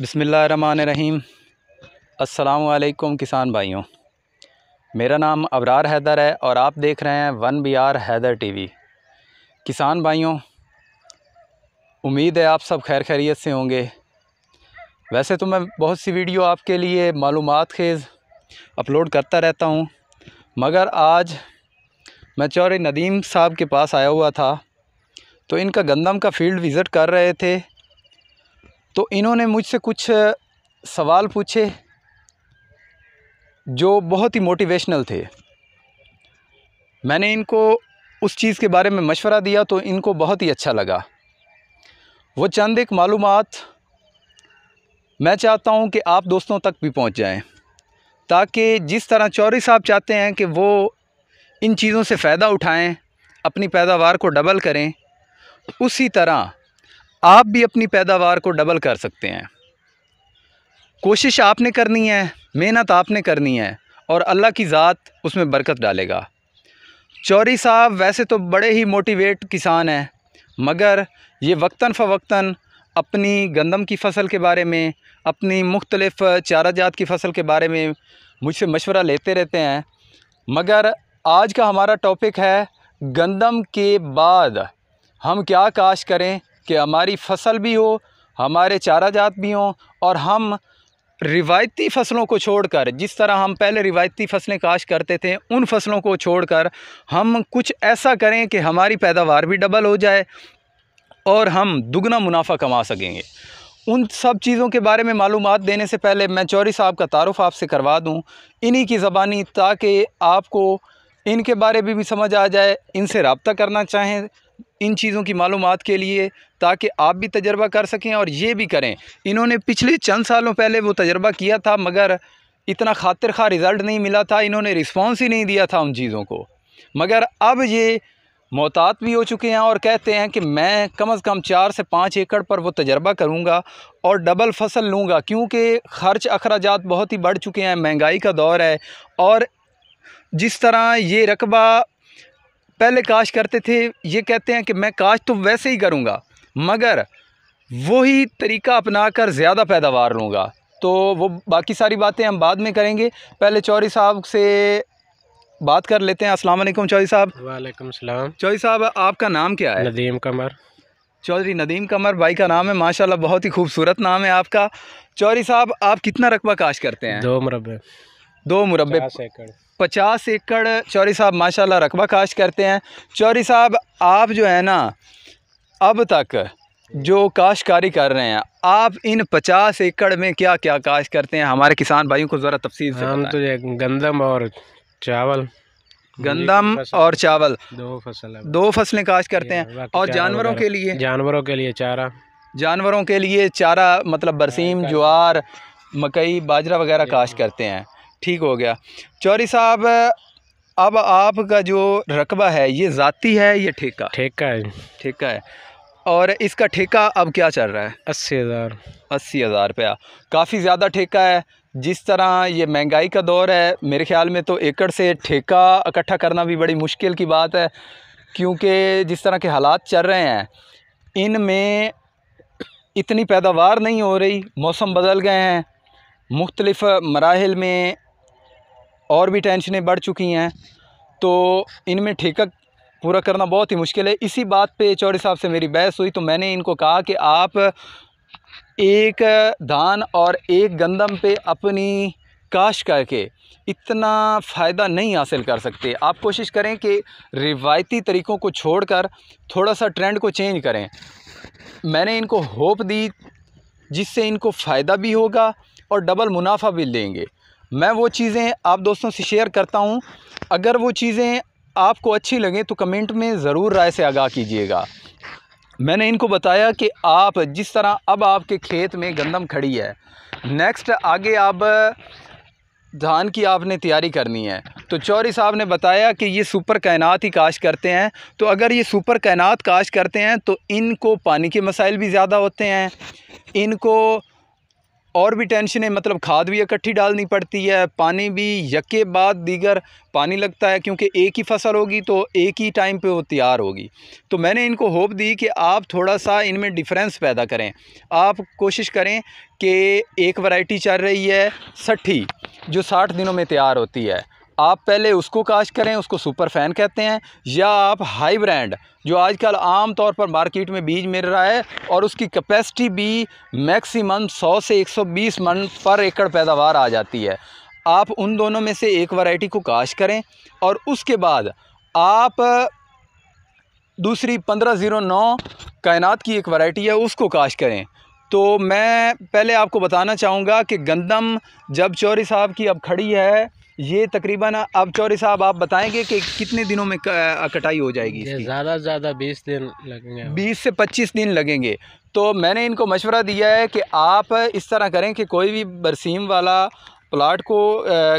बसमीम अस्सलाम किसान भाइयों मेरा नाम अबरार हैदर है और आप देख रहे हैं one B R Haider TV किसान भाइयों उम्मीद है आप सब खैर खैरियत से होंगे वैसे तो मैं बहुत सी वीडियो आपके लिए मालूम खेज़ अपलोड करता रहता हूँ मगर आज मैं चौरी नदीम साहब के पास आया हुआ था तो इनका गंदम का फील्ड विज़िट कर रहे थे तो इन्होंने मुझसे कुछ सवाल पूछे जो बहुत ही मोटिवेशनल थे मैंने इनको उस चीज़ के बारे में मशवरा दिया तो इनको बहुत ही अच्छा लगा वो चंद एक मालूम मैं चाहता हूँ कि आप दोस्तों तक भी पहुँच जाएँ ताकि जिस तरह चौरी साहब चाहते हैं कि वो इन चीज़ों से फ़ायदा उठाएं अपनी पैदावार को डबल करें उसी तरह आप भी अपनी पैदावार को डबल कर सकते हैं कोशिश आपने करनी है मेहनत आपने करनी है और अल्लाह की ज़ात उसमें बरकत डालेगा चौरी साहब वैसे तो बड़े ही मोटिवेट किसान हैं मगर ये वक्ता फ़वक्ता अपनी गंदम की फसल के बारे में अपनी मुख्तलफ़ चारा जात की फसल के बारे में मुझसे मशवरा लेते रहते हैं मगर आज का हमारा टॉपिक है गंदम के बाद हम क्या काश करें कि हमारी फसल भी हो हमारे चारा जात भी हों और हम रिवायती फसलों को छोड़कर जिस तरह हम पहले रिवायती फसलें काश करते थे उन फसलों को छोड़कर हम कुछ ऐसा करें कि हमारी पैदावार भी डबल हो जाए और हम दुगना मुनाफा कमा सकेंगे उन सब चीज़ों के बारे में मालूम देने से पहले मैं चौरी साहब का तारफ़ आपसे करवा दूँ इन्हीं की ज़बानी ताकि आपको इनके बारे में भी, भी समझ आ जाए इनसे रबता करना चाहें इन चीज़ों की मालूम के लिए ताकि आप भी तजर्बा कर सकें और ये भी करें इन्होंने पिछले चंद सालों पहले वो तजर्बा किया था मगर इतना खातिर खा रिज़ल्ट नहीं मिला था इन्होंने रिस्पॉन्स ही नहीं दिया था उन चीज़ों को मगर अब ये मोहतात भी हो चुके हैं और कहते हैं कि मैं कम अज़ कम चार से पाँच एकड़ पर वो तजर्बा करूँगा और डबल फसल लूँगा क्योंकि ख़र्च अखराज बहुत ही बढ़ चुके हैं महंगाई का दौर है और जिस तरह ये रकबा पहले काश करते थे ये कहते हैं कि मैं काश तो वैसे ही करूँगा मगर वही तरीका अपना कर ज़्यादा पैदावार लूँगा तो वो बाकी सारी बातें हम बाद में करेंगे पहले चौरी साहब से बात कर लेते हैं अस्सलाम वालेकुम चौरी साहब वालेकुम सलाम चौरी साहब आपका नाम क्या है नदीम कमर चौधरी नदीम कमर भाई का नाम है माशाल्लाह बहुत ही खूबसूरत नाम है आपका चौरी साहब आप कितना रकबा काश करते हैं दो मरबे दो मुरबे पचास एकड़ चौरी साहब माशाल्लाह रकबा काश करते हैं चौरी साहब आप जो है ना अब तक जो काश्तकारी कर रहे हैं आप इन पचास एकड़ में क्या क्या काश करते हैं हमारे किसान भाइयों को ज़रा तफसी हम तो गंदम और चावल गंदम और चावल दो फसल दो फसलें काश करते हैं और जानवरों के लिए जानवरों के लिए चारा जानवरों के लिए चारा मतलब बरसीम हाँ, ज्वार मकई बाजरा वगैरह काश हाँ। करते हैं ठीक हो गया चौरी साहब अब आपका जो रकबा है ये ज़ाती है ये ठेका ठेका है ठेका है और इसका ठेका अब क्या चल रहा है अस्सी हज़ार अस्सी हज़ार रुपया काफ़ी ज़्यादा ठेका है जिस तरह ये महंगाई का दौर है मेरे ख्याल में तो एकड़ से ठेका इकट्ठा करना भी बड़ी मुश्किल की बात है क्योंकि जिस तरह के हालात चल रहे हैं इनमें इतनी पैदावार नहीं हो रही मौसम बदल गए हैं मुख्तलफ़ मराहल में और भी टेंशनें बढ़ चुकी हैं तो इनमें ठेका पूरा करना बहुत ही मुश्किल है इसी बात पे चौड़ी साहब से मेरी बहस हुई तो मैंने इनको कहा कि आप एक धान और एक गंदम पे अपनी काश करके इतना फ़ायदा नहीं हासिल कर सकते आप कोशिश करें कि रिवायती तरीक़ों को छोड़कर थोड़ा सा ट्रेंड को चेंज करें मैंने इनको होप दी जिससे इनको फ़ायदा भी होगा और डबल मुनाफा भी लेंगे मैं वो चीज़ें आप दोस्तों से शेयर करता हूँ अगर वो चीज़ें आपको अच्छी लगें तो कमेंट में ज़रूर राय से आगाह कीजिएगा मैंने इनको बताया कि आप जिस तरह अब आपके खेत में गंदम खड़ी है नेक्स्ट आगे आप धान की आपने तैयारी करनी है तो चौरी साहब ने बताया कि ये सुपर कायनात ही काश करते हैं तो अगर ये सुपर कायनात काश करते हैं तो इनको पानी के मसाइल भी ज़्यादा होते हैं इनको और भी टेंशन है मतलब खाद भी इकट्ठी डालनी पड़ती है पानी भी यके बाद दीगर पानी लगता है क्योंकि एक ही फसल होगी तो एक ही टाइम पे वो तैयार होगी तो मैंने इनको होप दी कि आप थोड़ा सा इनमें डिफरेंस पैदा करें आप कोशिश करें कि एक वैरायटी चल रही है सट्ठी जो साठ दिनों में तैयार होती है आप पहले उसको काश्त करें उसको सुपर फैन कहते हैं या आप हाई ब्रांड जो आजकल आम तौर पर मार्केट में बीज मिल रहा है और उसकी कैपेसिटी भी मैक्सिमम 100 से 120 मन पर एकड़ पैदावार आ जाती है आप उन दोनों में से एक वैरायटी को काश करें और उसके बाद आप दूसरी पंद्रह ज़ीरो नौ कायनात की एक वैरायटी है उसको काश करें तो मैं पहले आपको बताना चाहूँगा कि गंदम जब चौरी साहब की अब खड़ी है ये तकरीबन अब चौरी साहब आप बताएंगे कि कितने दिनों में कटाई हो जाएगी ज़्यादा से ज़्यादा बीस दिन लगेंगे बीस से पच्चीस दिन लगेंगे तो मैंने इनको मशवरा दिया है कि आप इस तरह करें कि कोई भी बरसीम वाला प्लाट को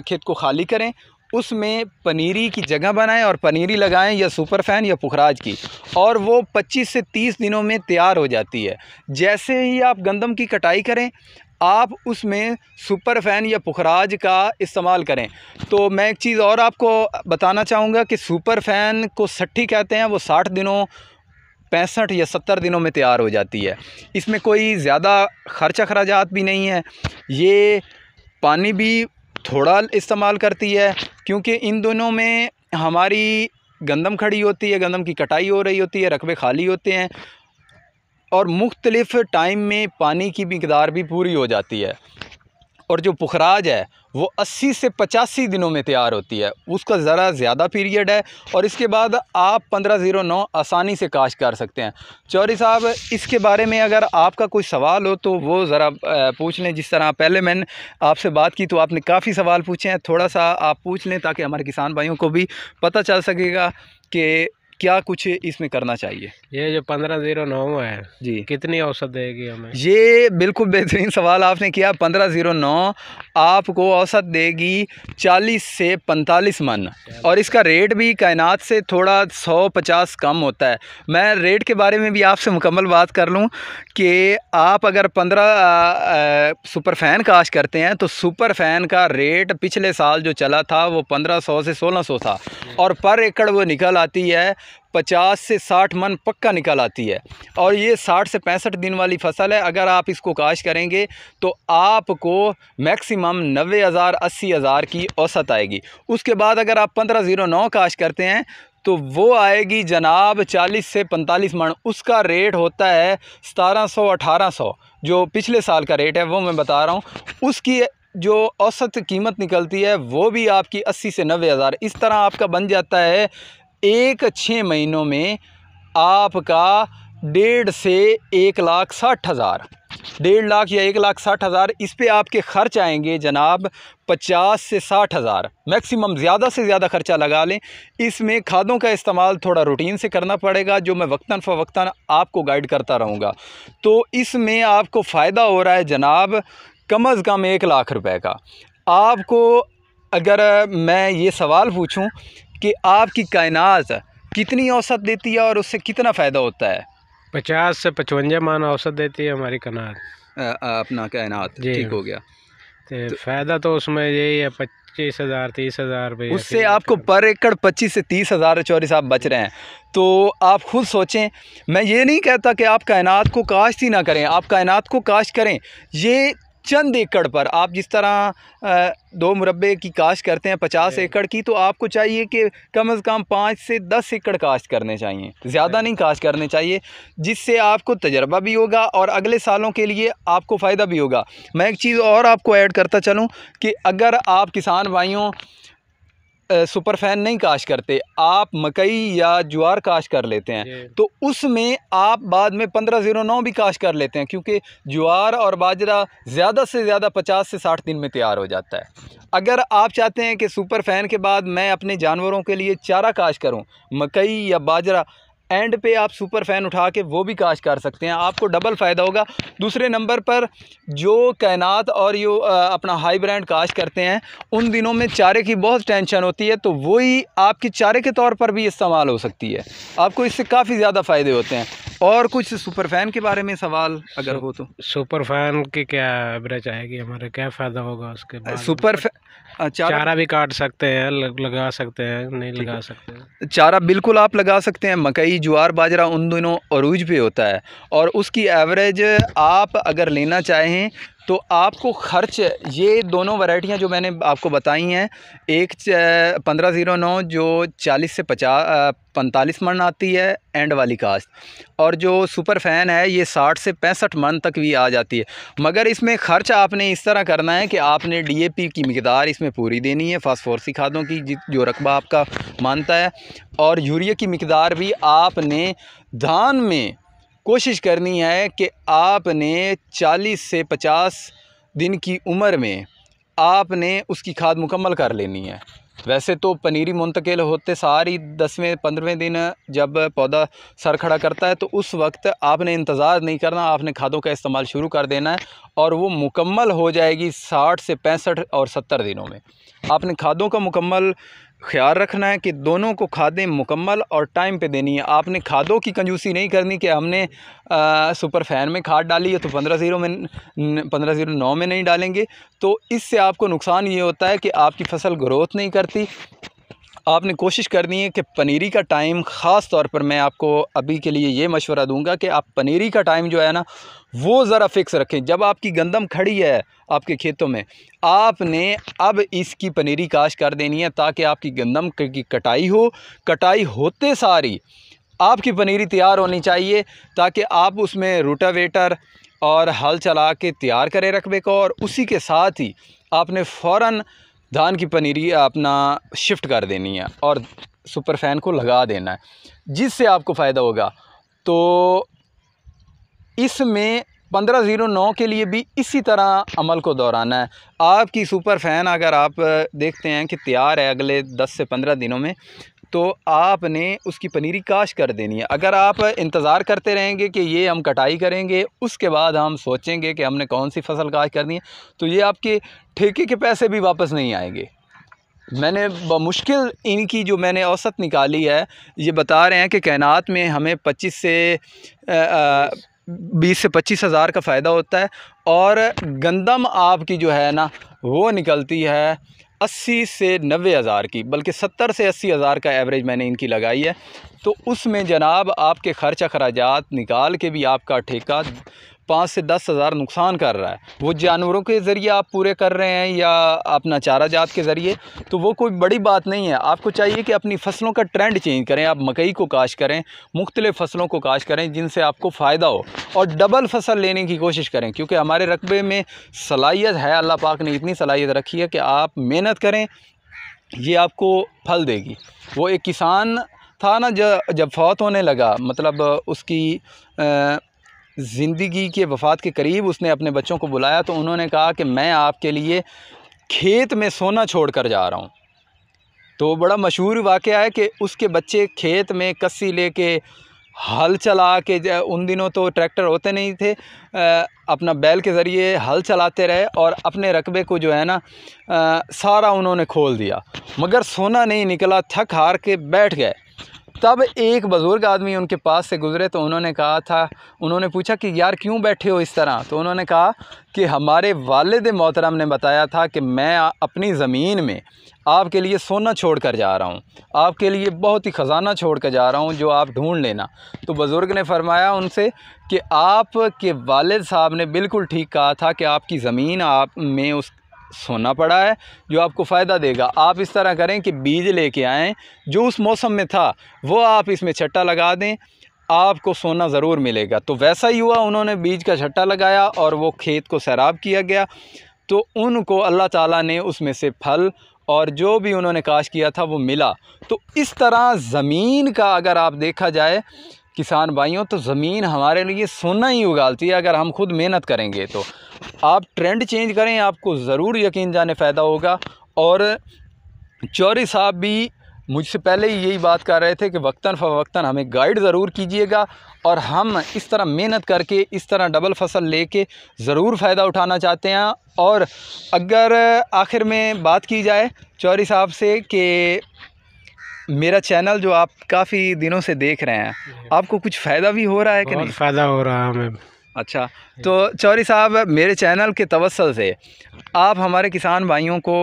खेत को खाली करें उसमें पनीरी की जगह बनाएं और पनीरी लगाएं या सुपर फैन या पुखराज की और वो 25 से 30 दिनों में तैयार हो जाती है जैसे ही आप गंदम की कटाई करें आप उसमें सुपर फ़ैन या पुखराज का इस्तेमाल करें तो मैं एक चीज़ और आपको बताना चाहूँगा कि सुपर फ़ैन को सट्ठी कहते हैं वो साठ दिनों पैंसठ या सत्तर दिनों में तैयार हो जाती है इसमें कोई ज़्यादा खर्चा खराजात भी नहीं है ये पानी भी थोड़ा इस्तेमाल करती है क्योंकि इन दोनों में हमारी गंदम खड़ी होती है गंदम की कटाई हो रही होती है रकबे खाली होते हैं और मुख्तलफ टाइम में पानी की मकदार भी पूरी हो जाती है और जो पुखराज है वो 80 से 85 दिनों में तैयार होती है उसका ज़रा ज़्यादा पीरियड है और इसके बाद आप पंद्रह ज़ीरो नौ आसानी से काश कर सकते हैं चौरी साहब इसके बारे में अगर आपका कोई सवाल हो तो वो ज़रा पूछ लें जिस तरह पहले मैंने आपसे बात की तो आपने काफ़ी सवाल पूछे हैं थोड़ा सा आप पूछ लें ताकि हमारे किसान भाइयों को भी पता चल सकेगा कि क्या कुछ इसमें करना चाहिए ये जो पंद्रह जीरो नौ है जी कितनी औसत देगी हमें ये बिल्कुल बेहतरीन सवाल आपने किया पंद्रह जीरो नौ आपको औसत देगी चालीस से पैंतालीस मन और इसका रेट भी कायनात से थोड़ा सौ पचास कम होता है मैं रेट के बारे में भी आपसे मुकम्मल बात कर लूँ कि आप अगर पंद्रह सुपर फ़ैन काश करते हैं तो सुपर फ़ैन का रेट पिछले साल जो चला था वो पंद्रह सौ से सोलह सौ था और पर एकड़ वो निकल आती है पचास से साठ मन पक्का निकल आती है और ये साठ से पैंसठ दिन वाली फसल है अगर आप इसको काश करेंगे तो आपको मैक्सिमम नबे हज़ार अस्सी हज़ार की औसत आएगी उसके बाद अगर आप पंद्रह ज़ीरो नौ काश करते हैं तो वो आएगी जनाब चालीस से पैंतालीस मण उसका रेट होता है सतारह सौ अठारह सौ जो पिछले साल का रेट है वो मैं बता रहा हूँ उसकी जो औसत कीमत निकलती है वो भी आपकी अस्सी से नबे हज़ार इस तरह आपका बन जाता है एक छः महीनों में आपका डेढ़ से एक लाख साठ हज़ार डेढ़ लाख या एक लाख साठ हज़ार इस पर आपके ख़र्च आएंगे जनाब पचास से साठ हज़ार मैक्सिमम ज़्यादा से ज़्यादा ख़र्चा लगा लें इसमें खादों का इस्तेमाल थोड़ा रूटीन से करना पड़ेगा जो मैं वक्ता फ़वक्ता आपको गाइड करता रहूँगा तो इसमें आपको फ़ायदा हो रहा है जनाब कम अज़ कम एक लाख रुपये का आपको अगर मैं ये सवाल पूछूँ कि आपकी कायनात कितनी औसत देती है और उससे कितना फ़ायदा होता है पचास से पचवंजा मान औसत देती है हमारी कायनात अपना कायनात ठीक हो गया तो, तो फ़ायदा तो उसमें यही है पच्चीस हज़ार तीस हज़ार उससे आपको पर एकड़ पच्चीस से तीस हज़ार चौरीस आप बच रहे हैं तो आप खुद सोचें मैं ये नहीं कहता कि आप कायनात को काश्त ही ना करें आप कायनात को काश्त करें ये चंद एकड़ पर आप जिस तरह दो मुरबे की काश करते हैं पचास एकड़ की तो आपको चाहिए कि कम से कम पाँच से दस एकड़ काश करने चाहिए ज़्यादा नहीं काश करने चाहिए जिससे आपको तजर्बा भी होगा और अगले सालों के लिए आपको फ़ायदा भी होगा मैं एक चीज़ और आपको ऐड करता चलूँ कि अगर आप किसान भाइयों सुपर फैन नहीं काश करते आप मकई या ज्वार काश कर लेते हैं तो उसमें आप बाद में पंद्रह ज़ीरो नौ भी काश कर लेते हैं क्योंकि ज्वार और बाजरा ज़्यादा से ज़्यादा पचास से साठ दिन में तैयार हो जाता है अगर आप चाहते हैं कि सुपर फैन के बाद मैं अपने जानवरों के लिए चारा काश करूं मकई या बाजरा एंड पे आप सुपर फ़ैन उठा के वो भी काश कर सकते हैं आपको डबल फ़ायदा होगा दूसरे नंबर पर जो कैनात और यो अपना हाई ब्रांड काश करते हैं उन दिनों में चारे की बहुत टेंशन होती है तो वही आपकी चारे के तौर पर भी इस्तेमाल हो सकती है आपको इससे काफ़ी ज़्यादा फ़ायदे होते हैं और कुछ सुपर फैन के बारे में सवाल अगर हो तो सुपर फैन की क्या एवरेज आएगी हमारा क्या फ़ायदा होगा उसके बाद सुपर चारा, चारा भी काट सकते हैं लगा सकते हैं नहीं लगा सकते चारा बिल्कुल आप लगा सकते हैं मकई ज्वार बाजरा उन दोनों अरूज पे होता है और उसकी एवरेज आप अगर लेना चाहें तो आपको ख़र्च ये दोनों वैरायटियाँ जो मैंने आपको बताई हैं एक पंद्रह ज़ीरो नौ जो चालीस से पचास पैंतालीस मन आती है एंड वाली कास्ट और जो सुपर फैन है ये साठ से पैंसठ मन तक भी आ जाती है मगर इसमें ख़र्च आपने इस तरह करना है कि आपने डीएपी की मकदार इसमें पूरी देनी है फास्फोरसी खादों की जो रकबा आपका मानता है और यूरिया की मकदार भी आपने धान में कोशिश करनी है कि आपने 40 से 50 दिन की उम्र में आपने उसकी खाद मुकम्मल कर लेनी है वैसे तो पनीरी मुंतकिल होते सारी दसवें पंद्रहवें दिन जब पौधा सर खड़ा करता है तो उस वक्त आपने इंतज़ार नहीं करना आपने खादों का इस्तेमाल शुरू कर देना है और वो मुकम्मल हो जाएगी साठ से पैंसठ और सत्तर दिनों में आपने खादों का मुकम्मल ख्याल रखना है कि दोनों को खादें मुकम्मल और टाइम पे देनी है आपने खादों की कंजूसी नहीं करनी कि हमने सुपर फैन में खाद डाली है तो पंद्रह ज़ीरो में पंद्रह ज़ीरो नौ में नहीं डालेंगे तो इससे आपको नुकसान ये होता है कि आपकी फसल ग्रोथ नहीं करती आपने कोशिश करनी है कि पनीरी का टाइम ख़ास तौर पर मैं आपको अभी के लिए ये मशवरा दूंगा कि आप पनीरी का टाइम जो है ना वो ज़रा फ़िक्स रखें जब आपकी गंदम खड़ी है आपके खेतों में आपने अब इसकी पनीरी काश कर देनी है ताकि आपकी गंदम की कटाई हो कटाई होते सारी आपकी पनीरी तैयार होनी चाहिए ताकि आप उसमें रोटावेटर और हल चला के तैयार करें रकबे को और उसी के साथ ही आपने फ़ौर धान की पनीरी अपना शिफ्ट कर देनी है और सुपर फैन को लगा देना है जिससे आपको फ़ायदा होगा तो इसमें पंद्रह ज़ीरो नौ के लिए भी इसी तरह अमल को दोहराना है आपकी सुपर फैन अगर आप देखते हैं कि तैयार है अगले दस से पंद्रह दिनों में तो आपने उसकी पनीरी काश कर देनी है अगर आप इंतज़ार करते रहेंगे कि ये हम कटाई करेंगे उसके बाद हम सोचेंगे कि हमने कौन सी फसल काश करनी है तो ये आपके ठेके के पैसे भी वापस नहीं आएंगे मैंने मुश्किल इनकी जो मैंने औसत निकाली है ये बता रहे हैं कि कैनात में हमें 25 से बीस से पच्चीस हज़ार का फ़ायदा होता है और गंदम आपकी जो है ना वो निकलती है अस्सी से नबे हज़ार की बल्कि सत्तर से अस्सी हज़ार का एवरेज मैंने इनकी लगाई है तो उसमें जनाब आपके खर्चा खराजात निकाल के भी आपका ठेका पाँच से दस हज़ार नुकसान कर रहा है वो जानवरों के ज़रिए आप पूरे कर रहे हैं या अपना चारा जात के ज़रिए तो वो कोई बड़ी बात नहीं है आपको चाहिए कि अपनी फ़सलों का ट्रेंड चेंज करें आप मकई को काश करें मुख्तलि फ़सलों को काश करें जिनसे आपको फ़ायदा हो और डबल फसल लेने की कोशिश करें क्योंकि हमारे रकबे में सलाहियत है अल्लाह पाक ने इतनी सलाहियत रखी है कि आप मेहनत करें ये आपको फल देगी वो एक किसान था ना जब फौत होने लगा मतलब उसकी आ, ज़िंदगी के वफात के करीब उसने अपने बच्चों को बुलाया तो उन्होंने कहा कि मैं आपके लिए खेत में सोना छोड़ कर जा रहा हूँ तो बड़ा मशहूर वाक़ है कि उसके बच्चे खेत में कस्सी लेके हल चला के उन दिनों तो ट्रैक्टर होते नहीं थे आ, अपना बैल के ज़रिए हल चलाते रहे और अपने रकबे को जो है ना सारा उन्होंने खोल दिया मगर सोना नहीं निकला थक हार के बैठ गए तब एक बुज़ुर्ग आदमी उनके पास से गुज़रे तो उन्होंने कहा था उन्होंने पूछा कि यार क्यों बैठे हो इस तरह तो उन्होंने कहा कि हमारे वालद मोहतरम ने बताया था कि मैं अपनी ज़मीन में आपके लिए सोना छोड़ कर जा रहा हूँ आपके लिए बहुत ही ख़जाना छोड़ कर जा रहा हूँ जो आप ढूँढ लेना तो बुज़ुर्ग ने फरमाया उनसे कि आपके वालद साहब ने बिल्कुल ठीक कहा था कि आपकी ज़मीन आप में उस सोना पड़ा है जो आपको फ़ायदा देगा आप इस तरह करें कि बीज लेके आएँ जो उस मौसम में था वो आप इसमें छट्टा लगा दें आपको सोना ज़रूर मिलेगा तो वैसा ही हुआ उन्होंने बीज का छट्टा लगाया और वो खेत को सैराब किया गया तो उनको अल्लाह ताला ने उसमें से फल और जो भी उन्होंने काश किया था वो मिला तो इस तरह ज़मीन का अगर आप देखा जाए किसान भाइयों तो ज़मीन हमारे लिए सोना ही उगालती है अगर हम खुद मेहनत करेंगे तो आप ट्रेंड चेंज करें आपको ज़रूर यकीन जाने फ़ायदा होगा और चौरी साहब भी मुझसे पहले ही यही बात कर रहे थे कि वक्ता फ़वक्ता हमें गाइड ज़रूर कीजिएगा और हम इस तरह मेहनत करके इस तरह डबल फसल लेके ज़रूर फ़ायदा उठाना चाहते हैं और अगर आखिर में बात की जाए चौरी साहब से कि मेरा चैनल जो आप काफ़ी दिनों से देख रहे हैं आपको कुछ फ़ायदा भी हो रहा है कि नहीं फ़ायदा हो रहा है हमें अच्छा तो चौरी साहब मेरे चैनल के तवसल से आप हमारे किसान भाइयों को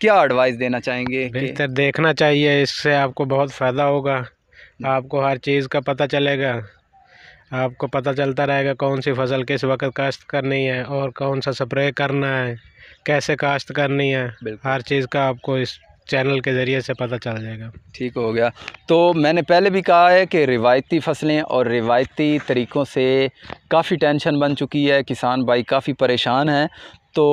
क्या एडवाइस देना चाहेंगे बेहतर देखना चाहिए इससे आपको बहुत फ़ायदा होगा आपको हर चीज़ का पता चलेगा आपको पता चलता रहेगा कौन सी फसल किस वक्त काश्त करनी है और कौन सा स्प्रे करना है कैसे काश्त करनी है हर चीज़ का आपको इस चैनल के ज़रिए से पता चल जाएगा ठीक हो गया तो मैंने पहले भी कहा है कि रिवायती फसलें और रिवायती तरीक़ों से काफ़ी टेंशन बन चुकी है किसान भाई काफ़ी परेशान हैं तो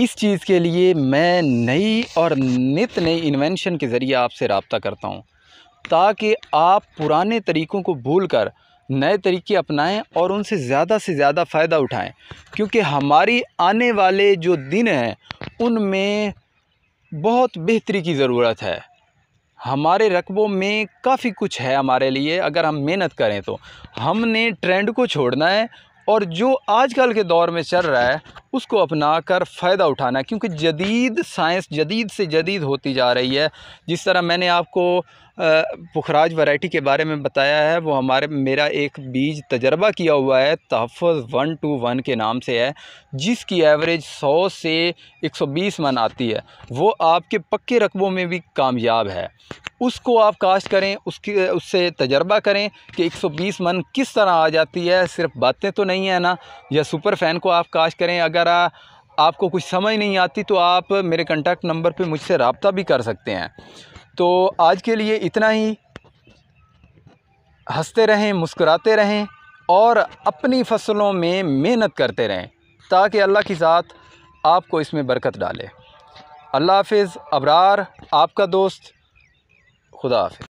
इस चीज़ के लिए मैं नई और नित नई इन्वेंशन के ज़रिए आपसे रबता करता हूँ ताकि आप पुराने तरीक़ों को भूल कर नए तरीके अपनाएं और उनसे ज़्यादा से ज़्यादा फ़ायदा उठाएं क्योंकि हमारी आने वाले जो दिन हैं उनमें बहुत बेहतरी की ज़रूरत है हमारे रकबों में काफ़ी कुछ है हमारे लिए अगर हम मेहनत करें तो हमने ट्रेंड को छोड़ना है और जो आजकल के दौर में चल रहा है उसको अपना कर फ़ायदा उठाना है क्योंकि जदीद साइंस जदीद से जदीद होती जा रही है जिस तरह मैंने आपको पुखराज वैरायटी के बारे में बताया है वो हमारे मेरा एक बीज तजर्बा किया हुआ है तहफ़ वन टू वन के नाम से है जिसकी एवरेज 100 से 120 मन आती है वो आपके पक्के रकबों में भी कामयाब है उसको आप काश्त करें उसके उससे तजर्बा करें कि 120 मन किस तरह आ जाती है सिर्फ बातें तो नहीं है ना या सुपर फ़ैन को आप काश्त करें अगर वगैरह आपको कुछ समझ नहीं आती तो आप मेरे कंटेक्ट नंबर पर मुझसे रबता भी कर सकते हैं तो आज के लिए इतना ही हंसते रहें मुस्कुराते रहें और अपनी फसलों में मेहनत करते रहें ताकि अल्लाह की ज़ात आपको इसमें बरकत डाले अल्लाह हाफिज़ अबरार आपका दोस्त खुदा हाफ